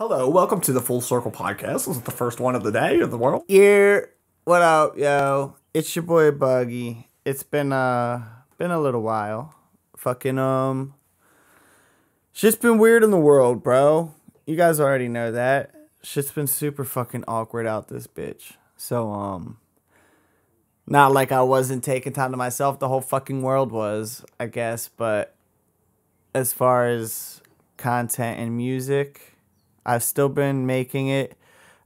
Hello, welcome to the Full Circle Podcast. This is the first one of the day of the world. Yeah, what up, yo? It's your boy Buggy. It's been uh been a little while. Fucking um shit's been weird in the world, bro. You guys already know that. Shit's been super fucking awkward out this bitch. So um not like I wasn't taking time to myself, the whole fucking world was, I guess, but as far as content and music, I've still been making it.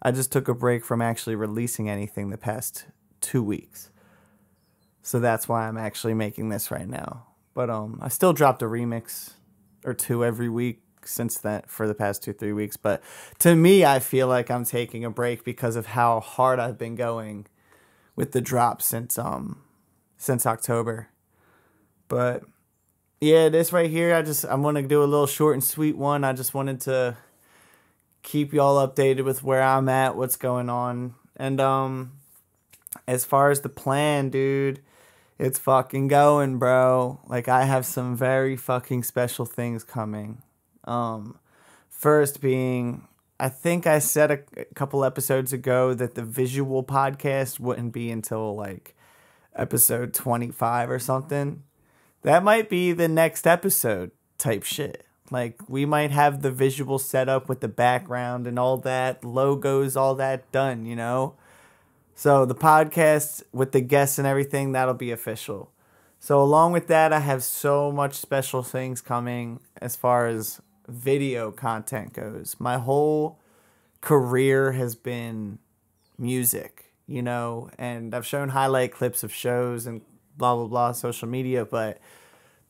I just took a break from actually releasing anything the past two weeks. So that's why I'm actually making this right now. But um, I still dropped a remix or two every week since that for the past two three weeks. But to me, I feel like I'm taking a break because of how hard I've been going with the drop since um since October. But yeah, this right here, I just I'm gonna do a little short and sweet one. I just wanted to keep y'all updated with where I'm at, what's going on. And um as far as the plan, dude, it's fucking going, bro. Like I have some very fucking special things coming. Um first being I think I said a, a couple episodes ago that the visual podcast wouldn't be until like episode 25 or something. That might be the next episode type shit. Like we might have the visual setup with the background and all that, logos, all that done, you know? So the podcast with the guests and everything, that'll be official. So along with that, I have so much special things coming as far as video content goes. My whole career has been music, you know, and I've shown highlight clips of shows and blah blah blah social media, but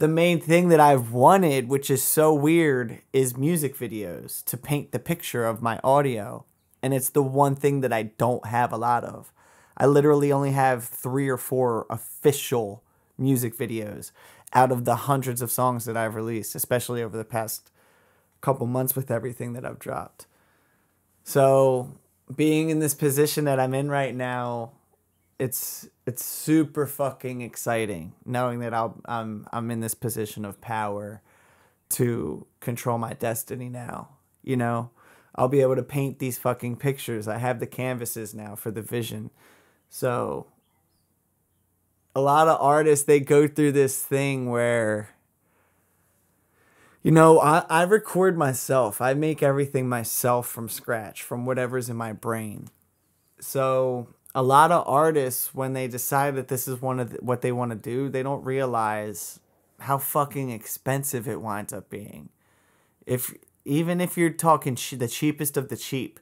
the main thing that I've wanted, which is so weird, is music videos to paint the picture of my audio. And it's the one thing that I don't have a lot of. I literally only have three or four official music videos out of the hundreds of songs that I've released, especially over the past couple months with everything that I've dropped. So, being in this position that I'm in right now, it's it's super fucking exciting knowing that I'll I'm I'm in this position of power to control my destiny now. You know, I'll be able to paint these fucking pictures. I have the canvases now for the vision. So a lot of artists they go through this thing where you know, I, I record myself. I make everything myself from scratch, from whatever's in my brain. So a lot of artists when they decide that this is one of the, what they want to do they don't realize how fucking expensive it winds up being if even if you're talking the cheapest of the cheap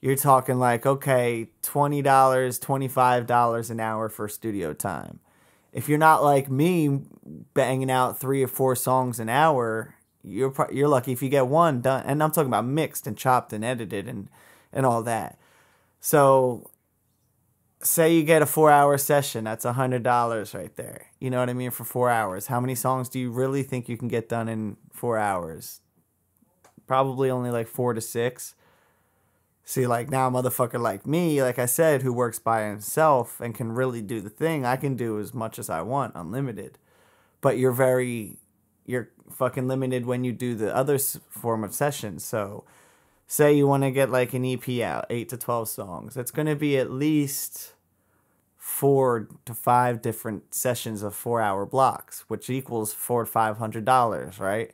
you're talking like okay $20 $25 an hour for studio time if you're not like me banging out three or four songs an hour you're you're lucky if you get one done and I'm talking about mixed and chopped and edited and and all that so say you get a four hour session that's a hundred dollars right there you know what i mean for four hours how many songs do you really think you can get done in four hours probably only like four to six see like now a motherfucker like me like i said who works by himself and can really do the thing i can do as much as i want unlimited but you're very you're fucking limited when you do the other form of session so say you want to get like an EP out, 8 to 12 songs, it's going to be at least four to five different sessions of four hour blocks, which equals four to five hundred dollars, right?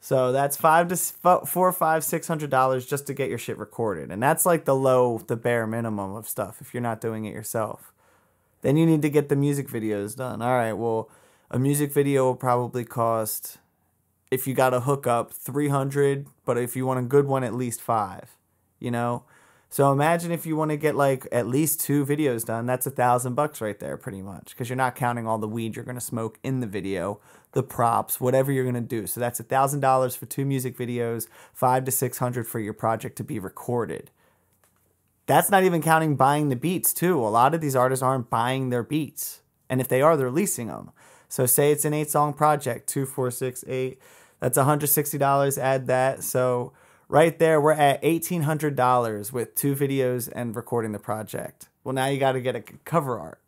So that's five to four, five, six hundred dollars just to get your shit recorded, and that's like the low, the bare minimum of stuff. If you're not doing it yourself, then you need to get the music videos done. All right, well, a music video will probably cost if you got a hookup, 300, but if you want a good one, at least five, you know? So imagine if you want to get like at least two videos done, that's a thousand bucks right there, pretty much, because you're not counting all the weed you're going to smoke in the video, the props, whatever you're going to do. So that's a thousand dollars for two music videos, five to 600 for your project to be recorded. That's not even counting buying the beats, too. A lot of these artists aren't buying their beats. And if they are, they're leasing them. So say it's an eight song project, two, four, six, eight that's $160. Add that. So right there, we're at $1,800 with two videos and recording the project. Well, now you got to get a cover art.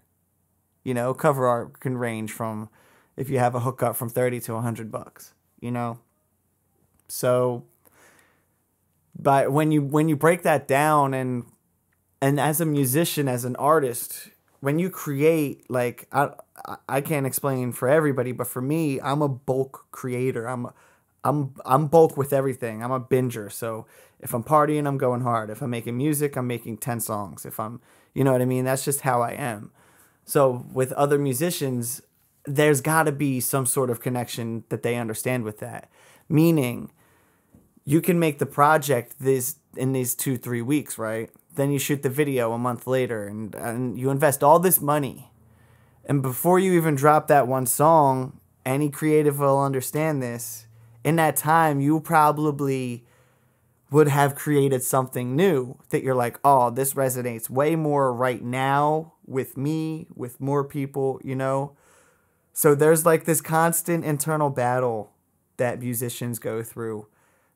You know, cover art can range from if you have a hookup from 30 to 100 bucks, you know. So but when you when you break that down and and as a musician as an artist, when you create like I can't explain for everybody, but for me, I'm a bulk creator. I'm I'm I'm bulk with everything. I'm a binger. So if I'm partying, I'm going hard. If I'm making music, I'm making 10 songs. If I'm, you know what I mean? That's just how I am. So with other musicians, there's got to be some sort of connection that they understand with that. Meaning you can make the project this in these 2 3 weeks, right? Then you shoot the video a month later and and you invest all this money and before you even drop that one song, any creative will understand this. In that time, you probably would have created something new that you're like, oh, this resonates way more right now with me, with more people, you know? So there's like this constant internal battle that musicians go through,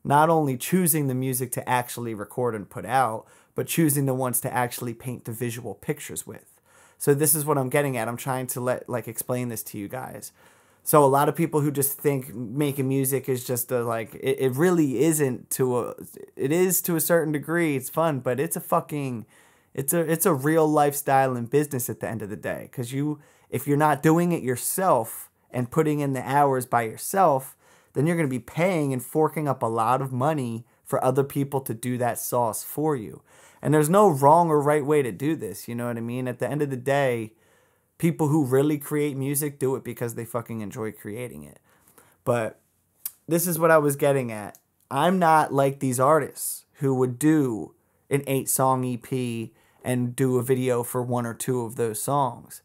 not only choosing the music to actually record and put out, but choosing the ones to actually paint the visual pictures with. So this is what I'm getting at. I'm trying to let like explain this to you guys. So a lot of people who just think making music is just a, like it, it really isn't to a it is to a certain degree. It's fun, but it's a fucking it's a it's a real lifestyle and business at the end of the day cuz you if you're not doing it yourself and putting in the hours by yourself, then you're going to be paying and forking up a lot of money for other people to do that sauce for you. And there's no wrong or right way to do this. You know what I mean? At the end of the day, people who really create music do it because they fucking enjoy creating it. But this is what I was getting at. I'm not like these artists who would do an eight song EP and do a video for one or two of those songs.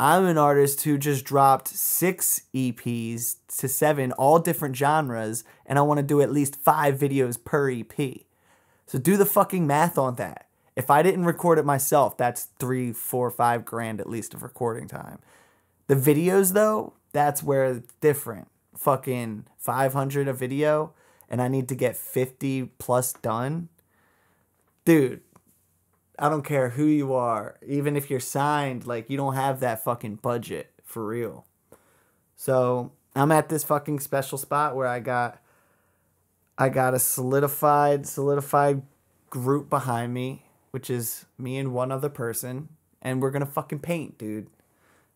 I'm an artist who just dropped six EPs to seven, all different genres, and I want to do at least five videos per EP. So do the fucking math on that. If I didn't record it myself, that's three, four, five grand at least of recording time. The videos, though, that's where it's different. Fucking 500 a video, and I need to get 50 plus done. Dude, I don't care who you are, even if you're signed, like you don't have that fucking budget for real. So I'm at this fucking special spot where I got I got a solidified solidified group behind me, which is me and one other person, and we're gonna fucking paint, dude.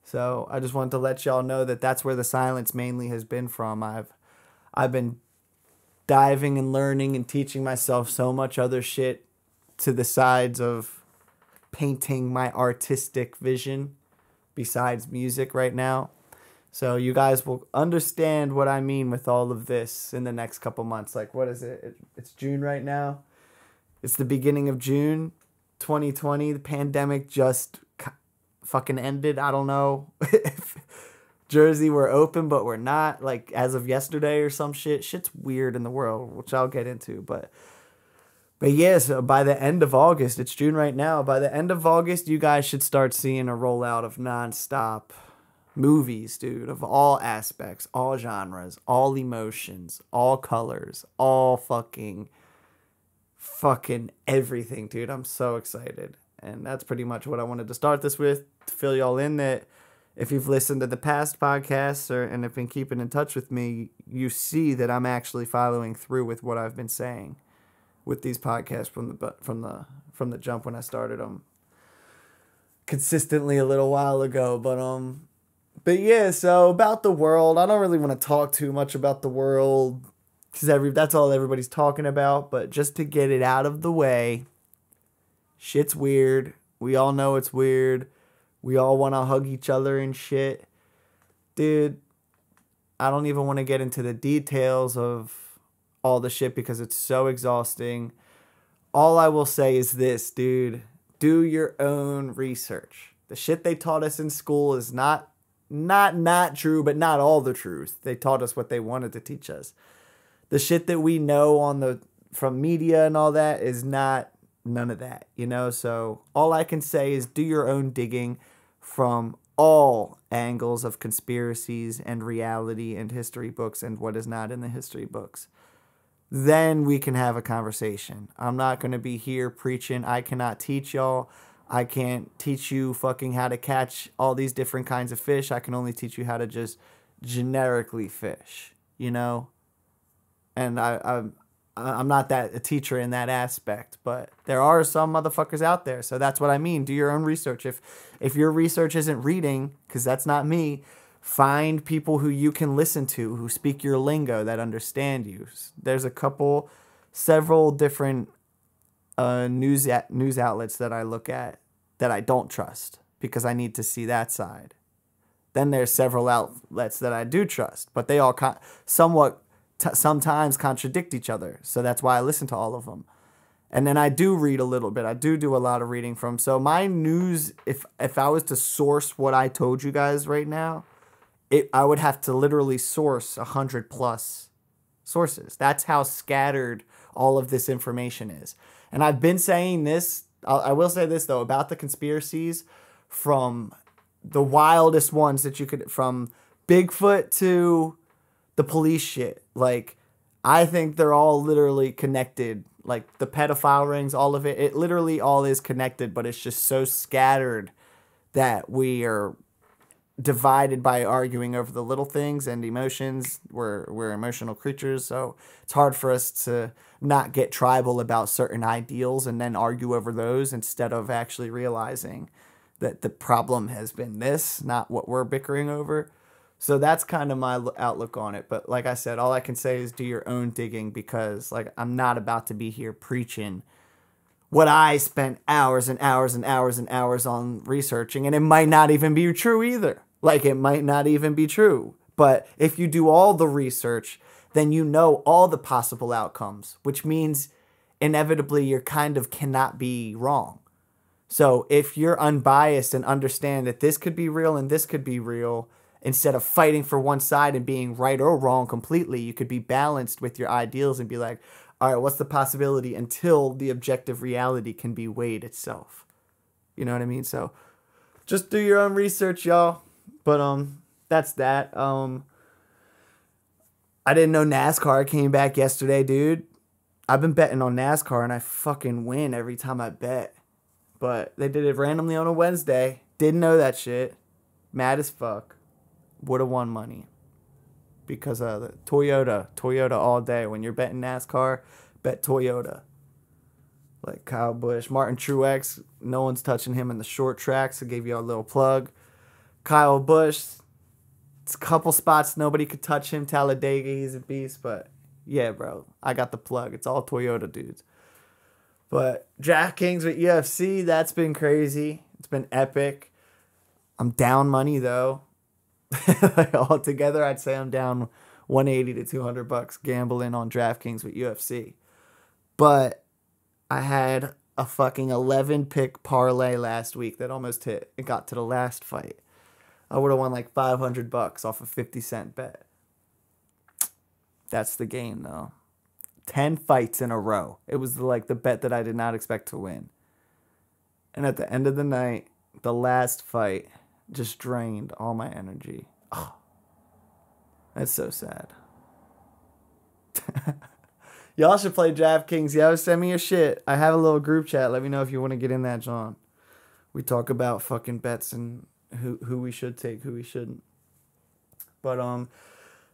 So I just wanted to let y'all know that that's where the silence mainly has been from. I've I've been diving and learning and teaching myself so much other shit to the sides of painting my artistic vision besides music right now. So you guys will understand what I mean with all of this in the next couple months. Like what is it? It's June right now. It's the beginning of June 2020. The pandemic just fucking ended. I don't know if Jersey were open but we're not like as of yesterday or some shit. Shit's weird in the world, which I'll get into, but but yes, uh, by the end of August, it's June right now. By the end of August, you guys should start seeing a rollout of nonstop movies, dude, of all aspects, all genres, all emotions, all colors, all fucking fucking everything, dude. I'm so excited. And that's pretty much what I wanted to start this with to fill y'all in that if you've listened to the past podcasts or and have been keeping in touch with me, you see that I'm actually following through with what I've been saying with these podcasts from the from the from the jump when I started them consistently a little while ago, but um but yeah, so about the world, I don't really want to talk too much about the world cuz every that's all everybody's talking about, but just to get it out of the way, shit's weird. We all know it's weird. We all want to hug each other and shit. Dude, I don't even want to get into the details of all the shit because it's so exhausting. All I will say is this, dude do your own research. The shit they taught us in school is not not not true, but not all the truth. They taught us what they wanted to teach us. The shit that we know on the from media and all that is not none of that, you know? So all I can say is do your own digging from all angles of conspiracies and reality and history books and what is not in the history books then we can have a conversation. I'm not going to be here preaching. I cannot teach y'all. I can't teach you fucking how to catch all these different kinds of fish. I can only teach you how to just generically fish, you know? And I, I'm, I'm not that a teacher in that aspect, but there are some motherfuckers out there. So that's what I mean. Do your own research. If if your research isn't reading, because that's not me, Find people who you can listen to, who speak your lingo, that understand you. There's a couple, several different uh, news at, news outlets that I look at that I don't trust because I need to see that side. Then there's several outlets that I do trust, but they all con- somewhat t- sometimes contradict each other. So that's why I listen to all of them. And then I do read a little bit. I do do a lot of reading from. So my news, if if I was to source what I told you guys right now, it I would have to literally source a hundred plus sources. That's how scattered all of this information is. And I've been saying this. I will say this though about the conspiracies, from the wildest ones that you could, from Bigfoot to the police shit. Like I think they're all literally connected. Like the pedophile rings, all of it. It literally all is connected, but it's just so scattered that we are divided by arguing over the little things and emotions. We're we're emotional creatures, so it's hard for us to not get tribal about certain ideals and then argue over those instead of actually realizing that the problem has been this, not what we're bickering over. So that's kind of my outlook on it. But like I said, all I can say is do your own digging because like I'm not about to be here preaching what I spent hours and hours and hours and hours on researching, and it might not even be true either. Like it might not even be true. But if you do all the research, then you know all the possible outcomes, which means inevitably you're kind of cannot be wrong. So if you're unbiased and understand that this could be real and this could be real, instead of fighting for one side and being right or wrong completely, you could be balanced with your ideals and be like, all right, what's the possibility until the objective reality can be weighed itself? You know what I mean? So just do your own research, y'all. But um, that's that. Um, I didn't know NASCAR came back yesterday, dude. I've been betting on NASCAR and I fucking win every time I bet. But they did it randomly on a Wednesday. Didn't know that shit. Mad as fuck. Would have won money. Because of the Toyota. Toyota all day. When you're betting NASCAR, bet Toyota. Like Kyle Busch, Martin Truex, no one's touching him in the short tracks. I gave you a little plug. Kyle Busch. It's a couple spots nobody could touch him. Talladega, he's a beast, but yeah, bro, I got the plug. It's all Toyota dudes. But DraftKings with UFC, that's been crazy. It's been epic. I'm down money though. altogether, I'd say I'm down 180 to 200 bucks gambling on DraftKings with UFC. But I had a fucking 11 pick parlay last week that almost hit. It got to the last fight. I would have won like 500 bucks off a 50 cent bet. That's the game though. 10 fights in a row. It was like the bet that I did not expect to win. And at the end of the night, the last fight just drained all my energy. Oh, that's so sad. Y'all should play DraftKings. Yo, send me your shit. I have a little group chat. Let me know if you want to get in that, John. We talk about fucking bets and who who we should take, who we shouldn't. But um,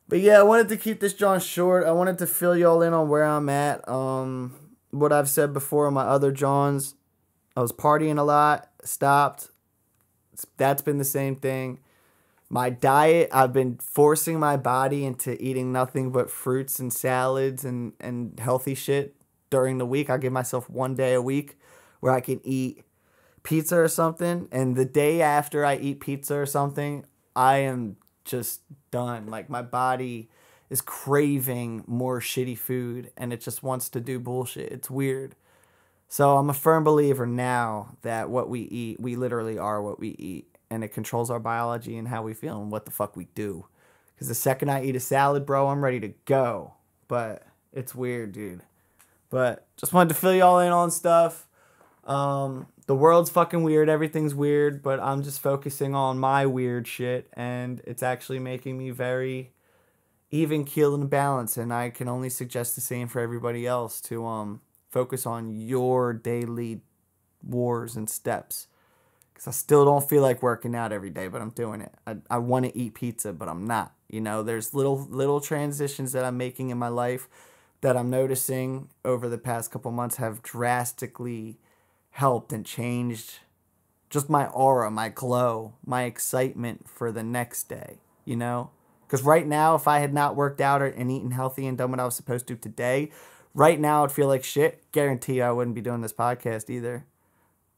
but yeah, I wanted to keep this John short. I wanted to fill y'all in on where I'm at. Um, what I've said before on my other Johns, I was partying a lot, stopped. That's been the same thing. My diet, I've been forcing my body into eating nothing but fruits and salads and, and healthy shit during the week. I give myself one day a week where I can eat pizza or something, and the day after I eat pizza or something, I am just done. Like my body is craving more shitty food and it just wants to do bullshit. It's weird. So I'm a firm believer now that what we eat, we literally are what we eat and it controls our biology and how we feel and what the fuck we do. Cuz the second I eat a salad, bro, I'm ready to go. But it's weird, dude. But just wanted to fill y'all in on stuff. Um the world's fucking weird, everything's weird, but I'm just focusing on my weird shit and it's actually making me very even keel and balanced and I can only suggest the same for everybody else to um focus on your daily wars and steps. Cause I still don't feel like working out every day, but I'm doing it. I, I want to eat pizza, but I'm not. You know, there's little little transitions that I'm making in my life that I'm noticing over the past couple months have drastically helped and changed just my aura, my glow, my excitement for the next day, you know? Because right now, if I had not worked out and eaten healthy and done what I was supposed to today, right now I'd feel like shit. Guarantee I wouldn't be doing this podcast either.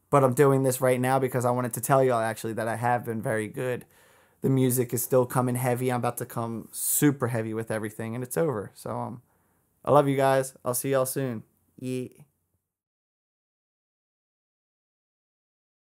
But I'm doing this right now because I wanted to tell y'all actually that I have been very good. The music is still coming heavy. I'm about to come super heavy with everything, and it's over. So um, I love you guys. I'll see y'all soon. Yeah.